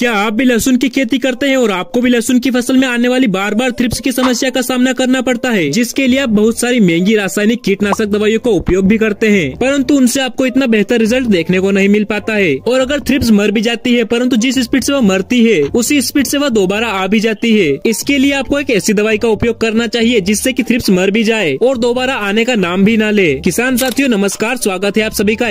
क्या आप भी लहसुन की खेती करते हैं और आपको भी लहसुन की फसल में आने वाली बार बार थ्रिप्स की समस्या का सामना करना पड़ता है जिसके लिए आप बहुत सारी महंगी रासायनिक कीटनाशक दवाइयों का उपयोग भी करते हैं परंतु उनसे आपको इतना बेहतर रिजल्ट देखने को नहीं मिल पाता है और अगर थ्रिप्स मर भी जाती है परंतु जिस स्पीड ऐसी वह मरती है उसी स्पीड ऐसी वह दोबारा आ भी जाती है इसके लिए आपको एक ऐसी दवाई का उपयोग करना चाहिए जिससे की थ्रिप्स मर भी जाए और दोबारा आने का नाम भी ना ले किसान साथियों नमस्कार स्वागत है आप सभी का